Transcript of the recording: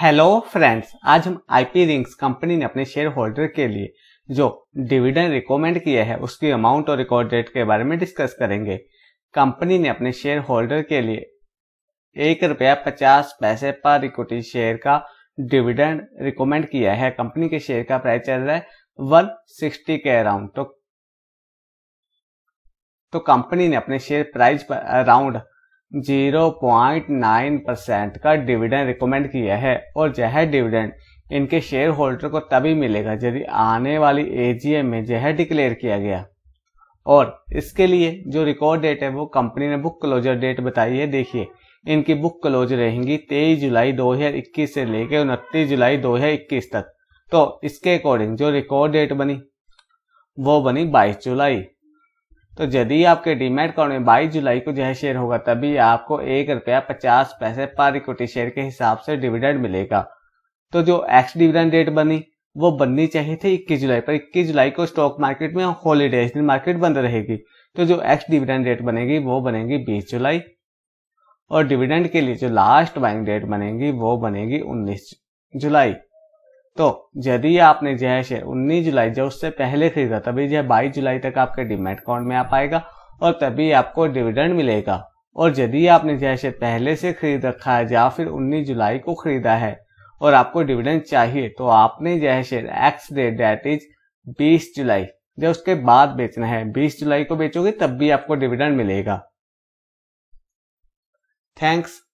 hello friends आज हम IP rings company ने अपने शेयर होल्डर के लिए जो डिविडेंड रिकमेंड किया है उसकी अमाउंट और रिकॉर्ड डेट के बारे में डिस्कस करेंगे कंपनी ने अपने शेयर होल्डर के लिए एक रुपया पचास पैसे पर इक्विटी शेयर का डिविडेंड रिकमेंड किया है कंपनी के शेयर का प्राइस चल रहा है वन सिक्सटी के अराउंड तो तो कंपनी ने अपने शेयर प्राइस पर अराउंड 0.9 परसेंट का डिविडेंड रिकमेंड किया है और यह डिविडेंड इनके शेयर होल्डर को तभी मिलेगा यदि आने वाली एजीएम में यह डिक्लेयर किया गया और इसके लिए जो रिकॉर्ड डेट है वो कंपनी ने बुक क्लोजर डेट बताई है देखिए इनकी बुक क्लोज रहेंगी 23 जुलाई 2021 से लेकर उनतीस जुलाई 2021 तक तो इसके अकॉर्डिंग जो रिकॉर्ड डेट बनी वो बनी 22 जुलाई तो यदि आपके डीमेट अकाउंट में बाईस जुलाई को जो है शेयर होगा तभी आपको एक रुपया पचास पैसे पर इक्विटी शेयर के हिसाब से डिविडेंड मिलेगा तो जो एक्स डिविडेंड डेट बनी वो बननी चाहिए थी इक्कीस जुलाई पर इक्कीस जुलाई को स्टॉक मार्केट में हॉलीडे मार्केट बंद रहेगी तो जो एक्स डिविडेंड डेट बनेगी वो बनेगी बीस जुलाई और डिविडेंड के लिए जो लास्ट बाइंग डेट बनेगी वो बनेगी उन्नीस जुलाई तो यदि आपने जो है शेयर उन्नीस जुलाई जो उससे पहले खरीदा तभी जो है बाईस जुलाई तक आपके डिमेट अकाउंट में आ पाएगा और तभी आपको डिविडेंड मिलेगा और यदि आपने जो है शेयर पहले से खरीद रखा है या फिर उन्नीस जुलाई को खरीदा है और आपको डिविडेंड चाहिए तो आपने जो है share ex date date is बीस जुलाई जो उसके बाद बेचना है बीस जुलाई को बेचोगे तब भी आपको डिविडेंड मिलेगा थैंक्स